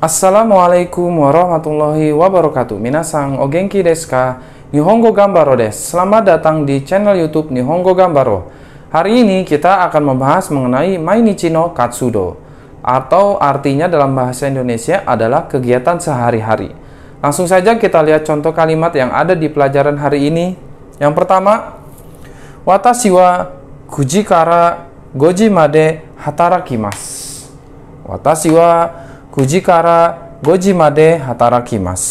Assalamualaikum warahmatullahi wabarakatuh. Minasang ogenki deska Nihongo Gambaro des. Selamat datang di channel YouTube Nihongo Gambaro. Hari ini kita akan membahas mengenai Mainichi no Katsudo atau artinya dalam bahasa Indonesia adalah kegiatan sehari-hari. Langsung saja kita lihat contoh kalimat yang ada di pelajaran hari ini. Yang pertama, Watashi wa kujikara kara goji made hatarakimasu. Watashi wa kujikara gojimade hatarakimas.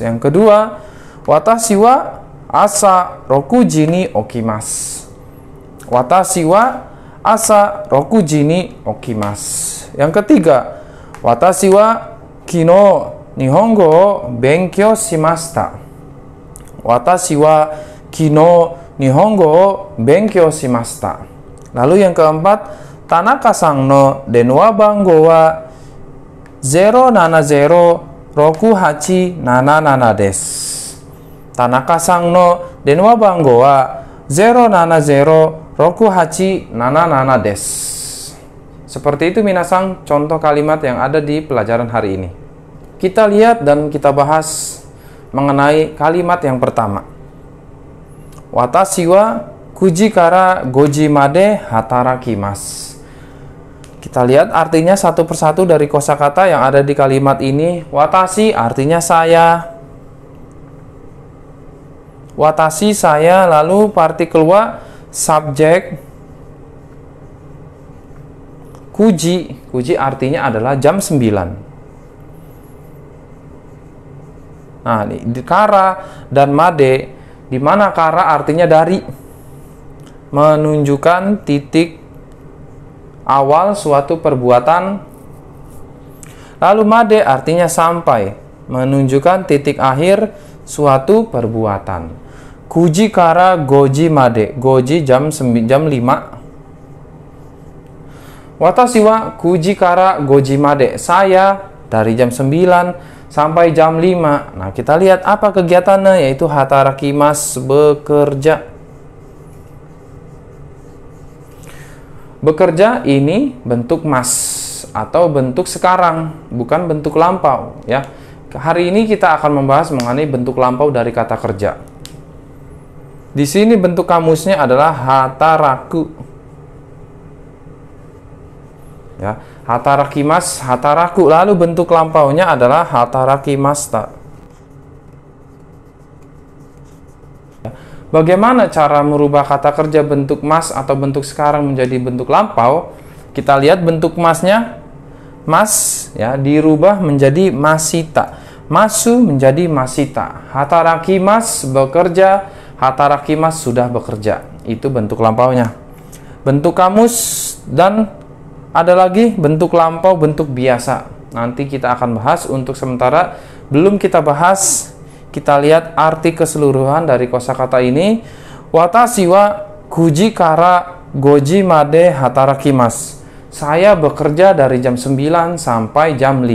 Yang kedua, watashi wa asa rokuji ni okimas. Watashi wa asa rokuji ni okimas. Yang ketiga, watashi wa kino nihongo o benkyo shimashita. Watashi wa kino nihongo o benkyo shimashita. Lalu yang keempat, Tanaka san no denwa bango wa 070 roku hachi nana des Tanaka sang no denwa banggo wa 070 roku hachi nana des Seperti itu minasang contoh kalimat yang ada di pelajaran hari ini. Kita lihat dan kita bahas mengenai kalimat yang pertama. Watashi wa kujikara kara goji made hatarakimasu. Kita lihat artinya satu persatu dari kosakata yang ada di kalimat ini. Watasi artinya saya. Watasi saya lalu partikel wa subjek kuji. Kuji artinya adalah jam 9. Nah, ini kara dan made di mana kara artinya dari menunjukkan titik awal suatu perbuatan. Lalu made artinya sampai, menunjukkan titik akhir suatu perbuatan. Kuji kara goji made, goji jam jam 5. Watasiwa kuji kara goji made, saya dari jam 9 sampai jam 5. Nah, kita lihat apa kegiatannya yaitu hatarakimas bekerja. Bekerja ini bentuk mas atau bentuk sekarang, bukan bentuk lampau ya. Hari ini kita akan membahas mengenai bentuk lampau dari kata kerja. Di sini bentuk kamusnya adalah hataraku. Ya, hatarakimas, hataraku. Lalu bentuk lampaunya adalah hatarakimasta. Bagaimana cara merubah kata kerja bentuk mas atau bentuk sekarang menjadi bentuk lampau? Kita lihat bentuk masnya. Mas ya dirubah menjadi masita. Masu menjadi masita. Hataraki mas bekerja, hataraki mas sudah bekerja. Itu bentuk lampaunya. Bentuk kamus dan ada lagi bentuk lampau, bentuk biasa. Nanti kita akan bahas untuk sementara belum kita bahas kita lihat arti keseluruhan dari kosakata ini wata siwa kara goji made hatarakimas saya bekerja dari jam 9 sampai jam 5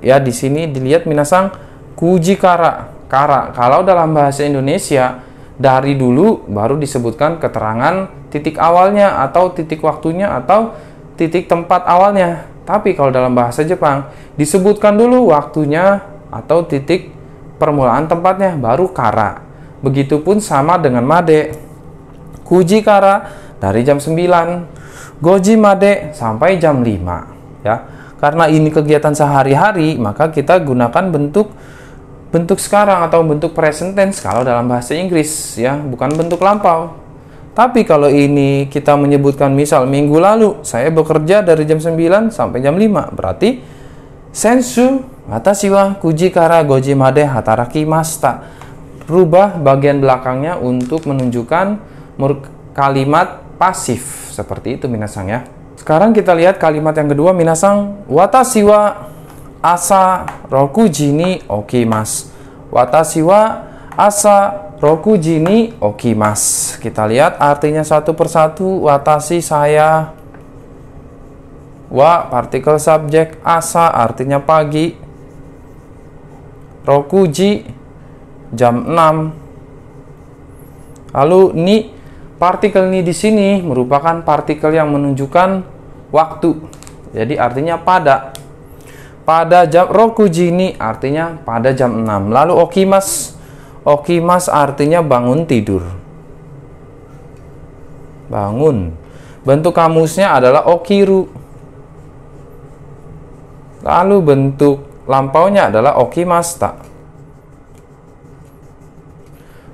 ya di sini dilihat minasang kuji kara kara kalau dalam bahasa Indonesia dari dulu baru disebutkan keterangan titik awalnya atau titik waktunya atau titik tempat awalnya tapi kalau dalam bahasa Jepang disebutkan dulu waktunya atau titik permulaan tempatnya baru kara. Begitupun sama dengan made. Kuji kara dari jam 9, goji made sampai jam 5 ya. Karena ini kegiatan sehari-hari, maka kita gunakan bentuk bentuk sekarang atau bentuk present tense kalau dalam bahasa Inggris ya, bukan bentuk lampau. Tapi kalau ini kita menyebutkan misal minggu lalu saya bekerja dari jam 9 sampai jam 5, berarti Sensu, watashi wa kuji kara goji made hataraki masta. Rubah bagian belakangnya untuk menunjukkan kalimat pasif. Seperti itu minasang ya. Sekarang kita lihat kalimat yang kedua minasang watashi asa rokujini okimas. Watashi wa asa rokujini oki okimas. Kita lihat artinya satu persatu. watasi saya Wa partikel subjek, asa artinya pagi. Rokuji jam 6. Lalu ni partikel ni di sini merupakan partikel yang menunjukkan waktu. Jadi artinya pada. Pada jam rokuji ni artinya pada jam 6. Lalu okimas okimas artinya bangun tidur. Bangun. Bentuk kamusnya adalah okiru Lalu bentuk lampaunya adalah okimasta.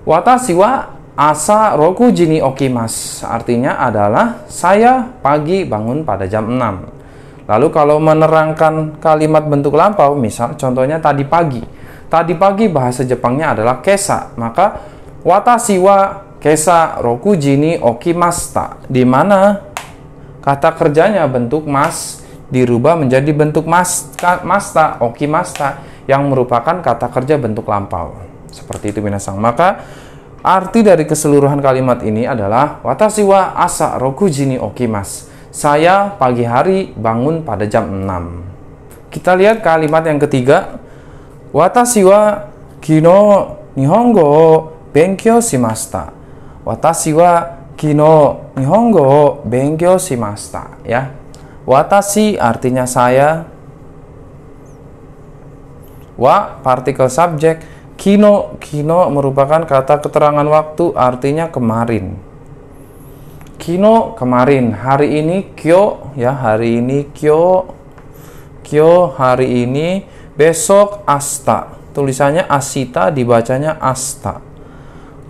Watashi wa asa roku jini okimas. Artinya adalah saya pagi bangun pada jam 6. Lalu kalau menerangkan kalimat bentuk lampau, misal contohnya tadi pagi. Tadi pagi bahasa Jepangnya adalah kesa. Maka watashi wa kesa roku jini okimasta. Di mana kata kerjanya bentuk mas dirubah menjadi bentuk mas, masta, oki masta yang merupakan kata kerja bentuk lampau. Seperti itu binasang. Maka arti dari keseluruhan kalimat ini adalah watashi wa asa jini oki okimas. Saya pagi hari bangun pada jam 6. Kita lihat kalimat yang ketiga. Watashi wa kino nihongo benkyo shimashita. Watashi wa kino nihongo benkyo shimashita. Ya, Watashi artinya saya. Wa partikel subjek. Kino kino merupakan kata keterangan waktu artinya kemarin. Kino kemarin, hari ini kyo ya, hari ini kyo. Kyo hari ini, besok asta. Tulisannya asita dibacanya asta.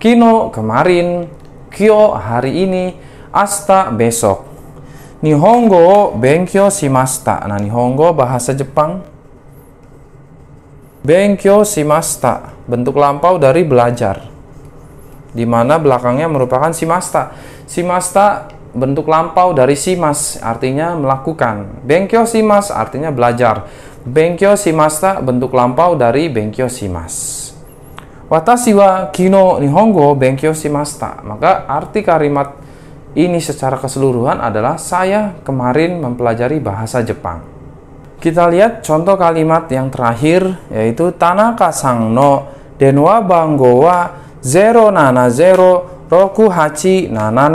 Kino kemarin, kyo hari ini, asta besok. Nihongo Benkyo simasta. Nah, Nihongo bahasa Jepang. Benkyo simasta Bentuk lampau dari belajar. Di mana belakangnya merupakan simasta. Simasta bentuk lampau dari simas, artinya melakukan. Benkyo simas artinya belajar. Benkyo simasta bentuk lampau dari Benkyo simas. Watashi wa kino nihongo benkyo simasta. Maka arti kalimat ini secara keseluruhan adalah saya kemarin mempelajari bahasa Jepang. Kita lihat contoh kalimat yang terakhir yaitu Tanaka sang no denwa bango wa 070 roku hachi nana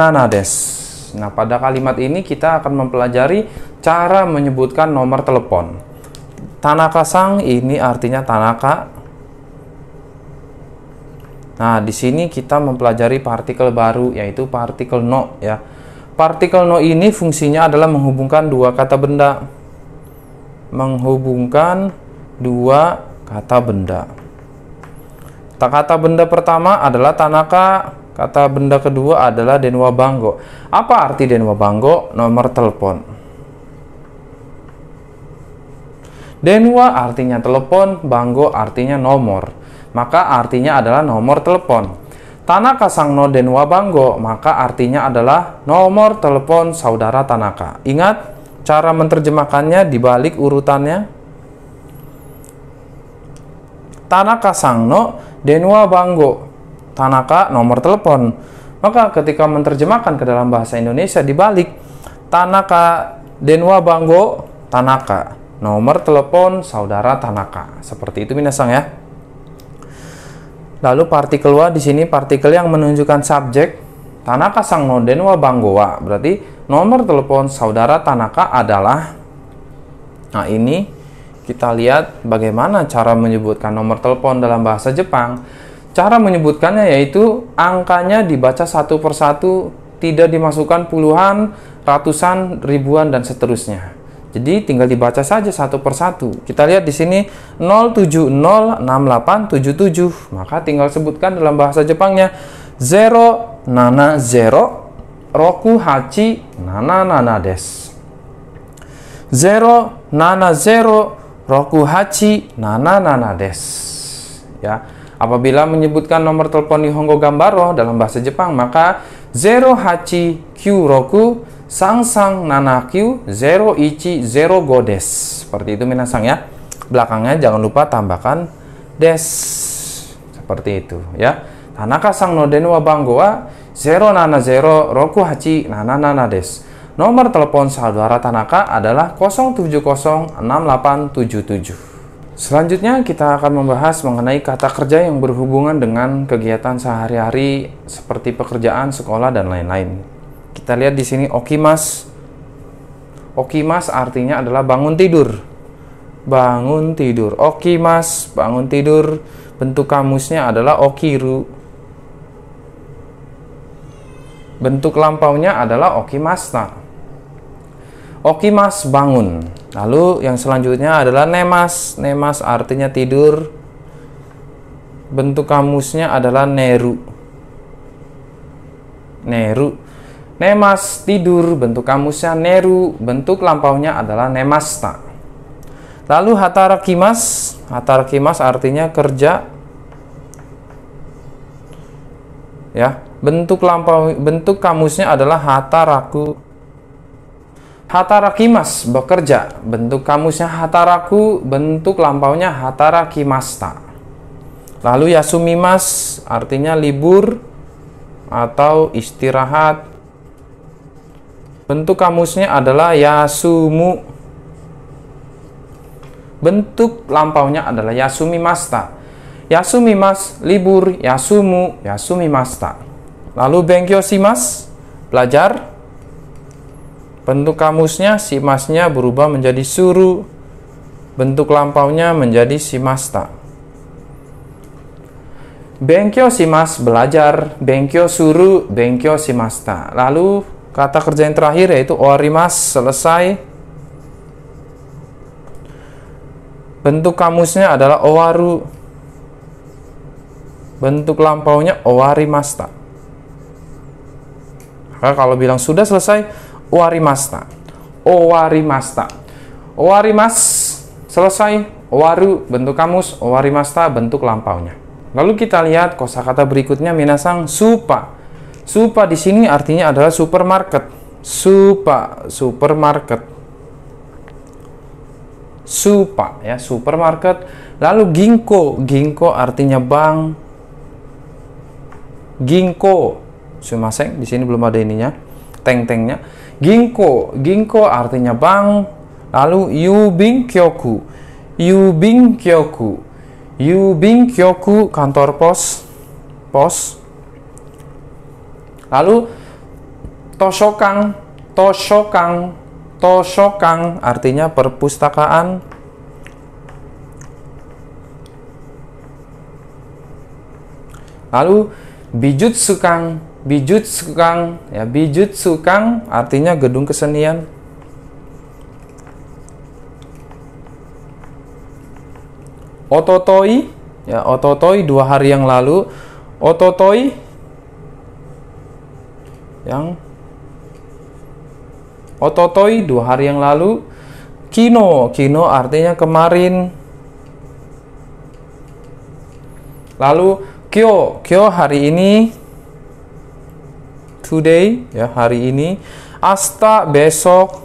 Nah, pada kalimat ini kita akan mempelajari cara menyebutkan nomor telepon. Tanaka sang ini artinya Tanaka Nah, di sini kita mempelajari partikel baru yaitu partikel no ya. Partikel no ini fungsinya adalah menghubungkan dua kata benda. Menghubungkan dua kata benda. Kata benda pertama adalah Tanaka, kata benda kedua adalah Denwa Banggo. Apa arti Denwa Banggo? Nomor telepon. Denwa artinya telepon, Banggo artinya nomor maka artinya adalah nomor telepon. Tanaka Sangno Den Banggo, maka artinya adalah nomor telepon saudara Tanaka. Ingat cara menerjemahkannya dibalik urutannya. Tanaka Sangno Den Banggo. Tanaka nomor telepon. Maka ketika menerjemahkan ke dalam bahasa Indonesia dibalik Tanaka Denwa Banggo Tanaka nomor telepon saudara Tanaka seperti itu minasang ya Lalu partikel wa di sini partikel yang menunjukkan subjek Tanaka sang noden wa banggoa. Berarti nomor telepon saudara Tanaka adalah Nah, ini kita lihat bagaimana cara menyebutkan nomor telepon dalam bahasa Jepang. Cara menyebutkannya yaitu angkanya dibaca satu persatu, tidak dimasukkan puluhan, ratusan, ribuan, dan seterusnya. Jadi tinggal dibaca saja satu persatu. Kita lihat di sini 0706877. Maka tinggal sebutkan dalam bahasa Jepangnya zero nana 0 roku hachi nana nana des. Zero nana 0 roku hachi nana nana des. Ya, apabila menyebutkan nomor telepon di Hongo Gambaro dalam bahasa Jepang maka 0 hachi kyu roku Sang Sang Nanakyu Zero Ichi Zero Godes. Seperti itu Minasang ya. Belakangnya jangan lupa tambahkan des. Seperti itu ya. Tanaka Sang Noden wa Banggoa Zero Nana Zero Roku Hachi Nana Nana Des. Nomor telepon saudara Tanaka adalah 0706877. Selanjutnya kita akan membahas mengenai kata kerja yang berhubungan dengan kegiatan sehari-hari seperti pekerjaan, sekolah, dan lain-lain. Kita lihat di sini okimas. Okimas artinya adalah bangun tidur. Bangun tidur. Okimas, bangun tidur. Bentuk kamusnya adalah okiru. Bentuk lampaunya adalah okimasta. Okimas bangun. Lalu yang selanjutnya adalah nemas. Nemas artinya tidur. Bentuk kamusnya adalah neru. Neru Nemas tidur, bentuk kamusnya Neru, bentuk lampaunya adalah Nemasta. Lalu Hatarakimas, Hatarakimas artinya kerja. Ya, bentuk lampau bentuk kamusnya adalah Hataraku. Hatarakimas bekerja, bentuk kamusnya Hataraku, bentuk lampaunya Hatarakimasta. Lalu Yasumimas artinya libur atau istirahat Bentuk kamusnya adalah yasumu. Bentuk lampaunya adalah yasumi masta. Yasumi mas libur, yasumu, yasumi masta. Lalu Bengkyo simas belajar. Bentuk kamusnya simasnya berubah menjadi suru. Bentuk lampaunya menjadi simasta. Bengkyo simas belajar, Bengkyo suru, Bengkyo simasta. Lalu Kata kerja yang terakhir yaitu orimas selesai. Bentuk kamusnya adalah owaru. Bentuk lampaunya owarimasta. Maka kalau bilang sudah selesai, owarimasta. Owarimasta. Owarimas selesai, owaru bentuk kamus, owarimasta bentuk lampaunya. Lalu kita lihat kosakata berikutnya minasang supa. Supa di sini artinya adalah supermarket. Supa, supermarket. Supa ya, supermarket. Lalu ginko ginko artinya bank. Ginko Sumaseng di sini belum ada ininya. Teng-tengnya. Ginko ginko artinya bank. Lalu yubing Kyoku. yubing Kyoku. yubing Kyoku kantor pos pos Lalu Tosokang, Tosokang, Tosokang artinya perpustakaan Lalu bijut sukang, bijut sukang, ya bijut sukang artinya gedung kesenian. Ototoi, ya ototoi dua hari yang lalu. Ototoi yang ototoi dua hari yang lalu kino kino artinya kemarin lalu kyo kyo hari ini today ya hari ini asta besok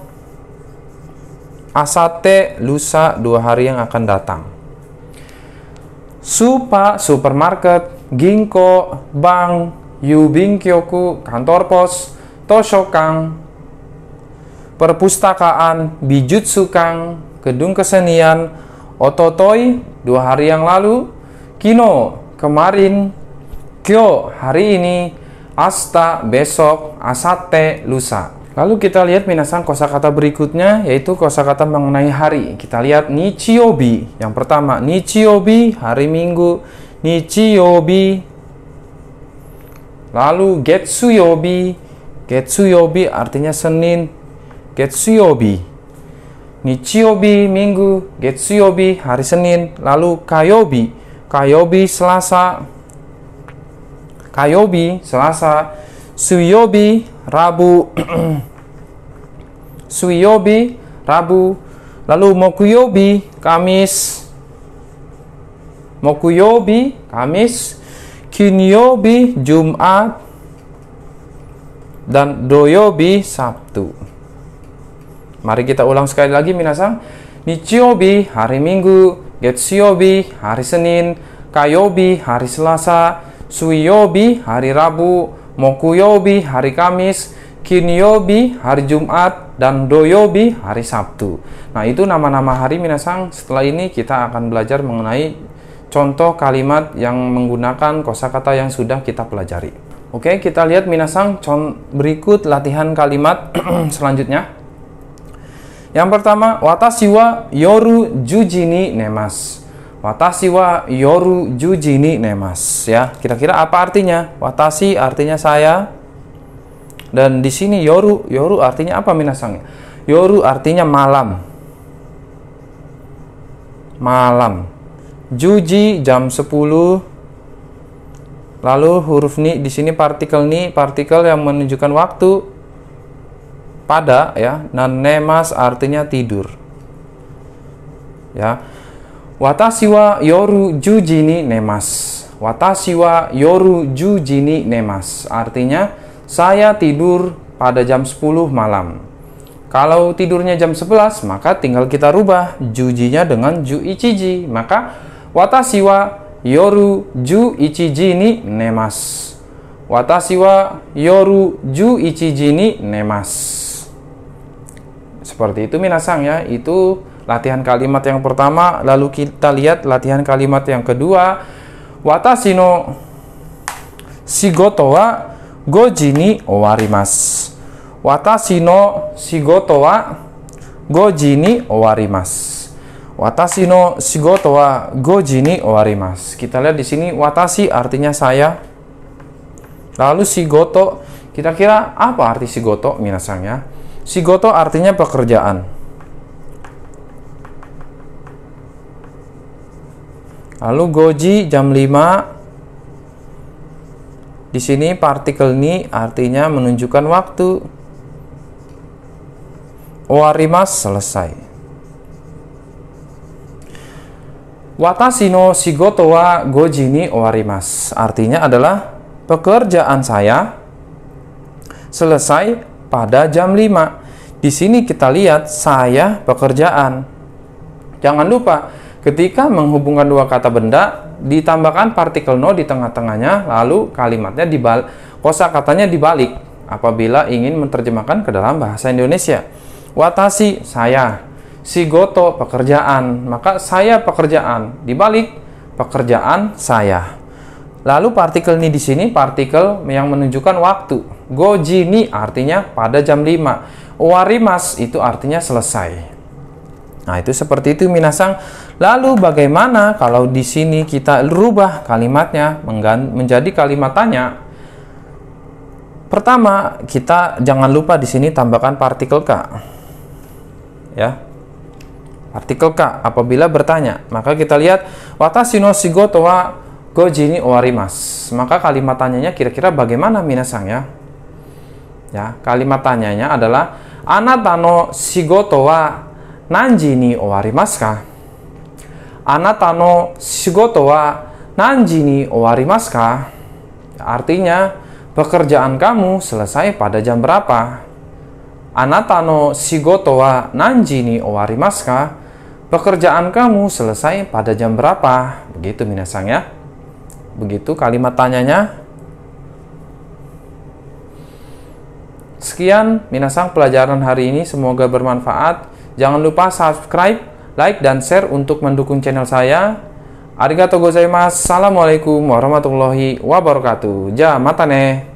asate lusa dua hari yang akan datang supa supermarket ginko bank Yubin Kyoku, kantor pos, Toshokang, perpustakaan, Bijutsu Kang, gedung kesenian, Ototoi, dua hari yang lalu, Kino, kemarin, Kyo, hari ini, Asta, besok, Asate, lusa. Lalu kita lihat minasan kosakata berikutnya yaitu kosakata mengenai hari. Kita lihat nichiobi. Yang pertama, nichiobi hari Minggu. Nichiobi Lalu Getsuyobi, Getsuyobi artinya Senin, Getsuyobi. Nichiyobi Minggu, Getsuyobi hari Senin, lalu Kayobi, Kayobi Selasa, Kayobi Selasa, Suyobi Rabu, Suyobi Rabu, lalu Mokuyobi Kamis, Mokuyobi Kamis, Kinyobi Jumat dan Doyobi Sabtu. Mari kita ulang sekali lagi minasang. Nichiobi hari Minggu, Getsuyobi hari Senin, Kayobi hari Selasa, Suiyobi hari Rabu, Mokuyobi hari Kamis, Kinyobi hari Jumat dan Doyobi hari Sabtu. Nah, itu nama-nama hari minasang. Setelah ini kita akan belajar mengenai contoh kalimat yang menggunakan kosakata yang sudah kita pelajari. Oke, kita lihat minasang berikut latihan kalimat selanjutnya. Yang pertama, watashi wa yoru juji ni nemas. Watashi wa yoru juji ni nemas ya. Kira-kira apa artinya? Watashi artinya saya. Dan di sini yoru, yoru artinya apa minasang? Yoru artinya malam. Malam Juji jam 10. Lalu huruf ni di sini partikel ni partikel yang menunjukkan waktu pada ya dan nemas artinya tidur. Ya. watasiwa yoru juji ni nemas. watasiwa yoru juji ni nemas. Artinya saya tidur pada jam 10 malam. Kalau tidurnya jam 11, maka tinggal kita rubah jujinya dengan juichiji. Maka Watashi wa yoru ju ichiji ni nemas. Watashi wa yoru ju ichiji ni nemas. Seperti itu minasang ya. Itu latihan kalimat yang pertama. Lalu kita lihat latihan kalimat yang kedua. Watashi no shigoto wa goji ni owarimasu. Watashi no shigoto wa goji ni owarimasu. Watashi no shigoto wa goji ni owarimasu. Kita lihat di sini watashi artinya saya. Lalu shigoto, kita kira apa arti shigoto minasan ya? Shigoto artinya pekerjaan. Lalu goji jam 5. Di sini partikel ni artinya menunjukkan waktu. Owarimasu selesai. Watashi no shigoto wa goji ni warimas. Artinya adalah pekerjaan saya selesai pada jam 5. Di sini kita lihat saya pekerjaan. Jangan lupa ketika menghubungkan dua kata benda ditambahkan partikel no di tengah-tengahnya lalu kalimatnya dibalik kosa katanya dibalik apabila ingin menerjemahkan ke dalam bahasa Indonesia. Watashi saya si Goto pekerjaan, maka saya pekerjaan. Dibalik pekerjaan saya. Lalu partikel ini di sini partikel yang menunjukkan waktu. Goji ni artinya pada jam 5. Warimas itu artinya selesai. Nah, itu seperti itu minasang. Lalu bagaimana kalau di sini kita rubah kalimatnya menjadi kalimat tanya? Pertama, kita jangan lupa di sini tambahkan partikel k. Ya, Artikel K, apabila bertanya. Maka kita lihat, watashi no shigoto wa goji owarimas. Maka kalimat tanyanya kira-kira bagaimana minasang ya? Ya, kalimat tanyanya adalah anatano no shigoto wa nanji ni nanjini ka? Anata no shigoto wa nanji ka? Artinya, pekerjaan kamu selesai pada jam berapa? Anatano no shigoto wa nanji ka? pekerjaan kamu selesai pada jam berapa? Begitu minasang ya. Begitu kalimat tanyanya. Sekian minasang pelajaran hari ini semoga bermanfaat. Jangan lupa subscribe, like dan share untuk mendukung channel saya. Arigatou gozaimasu. Assalamualaikum warahmatullahi wabarakatuh. Ja mata ne.